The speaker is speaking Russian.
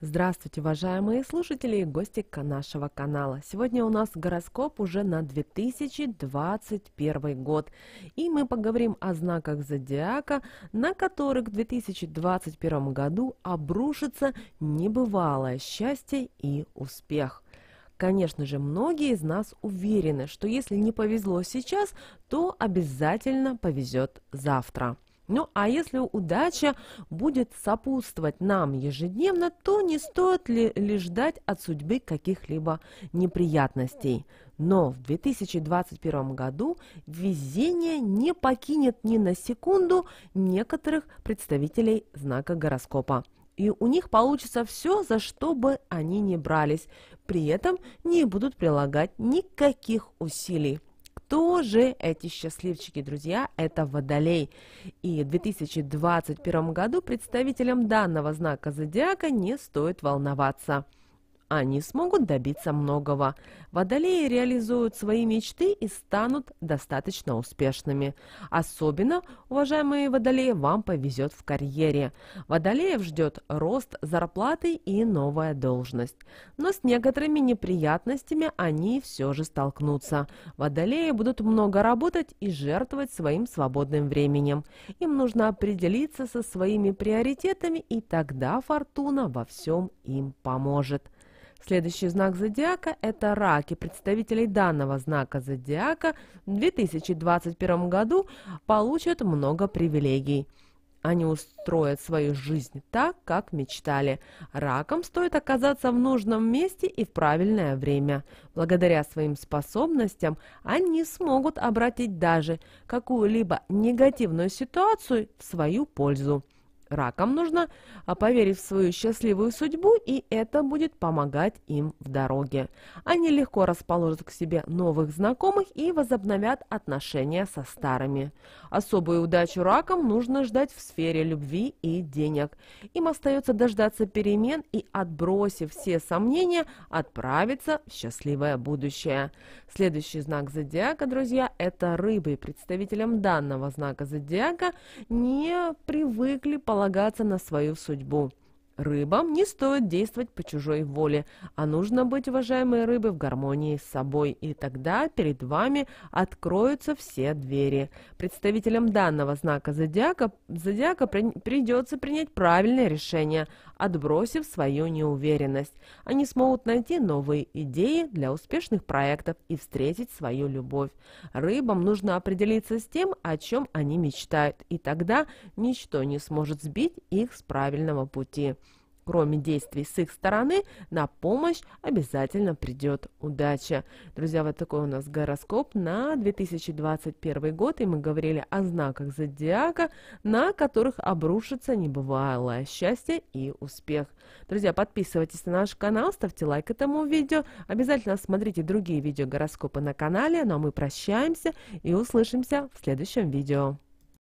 Здравствуйте, уважаемые слушатели и гости нашего канала. Сегодня у нас гороскоп уже на 2021 год. И мы поговорим о знаках зодиака, на которых в 2021 году обрушится небывалое счастье и успех. Конечно же, многие из нас уверены, что если не повезло сейчас, то обязательно повезет завтра. Ну а если удача будет сопутствовать нам ежедневно, то не стоит ли лишь ждать от судьбы каких-либо неприятностей. Но в 2021 году везение не покинет ни на секунду некоторых представителей знака гороскопа. И у них получится все, за что бы они ни брались, при этом не будут прилагать никаких усилий. Кто же эти счастливчики, друзья? Это водолей. И в 2021 году представителям данного знака зодиака не стоит волноваться они смогут добиться многого. Водолеи реализуют свои мечты и станут достаточно успешными. Особенно, уважаемые водолеи, вам повезет в карьере. Водолеев ждет рост зарплаты и новая должность. Но с некоторыми неприятностями они все же столкнутся. Водолеи будут много работать и жертвовать своим свободным временем. Им нужно определиться со своими приоритетами, и тогда фортуна во всем им поможет. Следующий знак зодиака – это раки. Представителей данного знака зодиака в 2021 году получат много привилегий. Они устроят свою жизнь так, как мечтали. Ракам стоит оказаться в нужном месте и в правильное время. Благодаря своим способностям они смогут обратить даже какую-либо негативную ситуацию в свою пользу раком нужно а поверить в свою счастливую судьбу, и это будет помогать им в дороге. Они легко расположат к себе новых знакомых и возобновят отношения со старыми. Особую удачу Ракам нужно ждать в сфере любви и денег. Им остается дождаться перемен и, отбросив все сомнения, отправиться в счастливое будущее. Следующий знак зодиака, друзья, это рыбы. Представителям данного знака зодиака не привыкли полагать полагаться на свою судьбу. Рыбам не стоит действовать по чужой воле, а нужно быть, уважаемые рыбы, в гармонии с собой, и тогда перед вами откроются все двери. Представителям данного знака зодиака, зодиака придется принять правильное решение, отбросив свою неуверенность. Они смогут найти новые идеи для успешных проектов и встретить свою любовь. Рыбам нужно определиться с тем, о чем они мечтают, и тогда ничто не сможет сбить их с правильного пути. Кроме действий с их стороны, на помощь обязательно придет удача. Друзья, вот такой у нас гороскоп на 2021 год, и мы говорили о знаках зодиака, на которых обрушится небывалое счастье и успех. Друзья, подписывайтесь на наш канал, ставьте лайк этому видео, обязательно смотрите другие видео гороскопы на канале, ну а мы прощаемся и услышимся в следующем видео.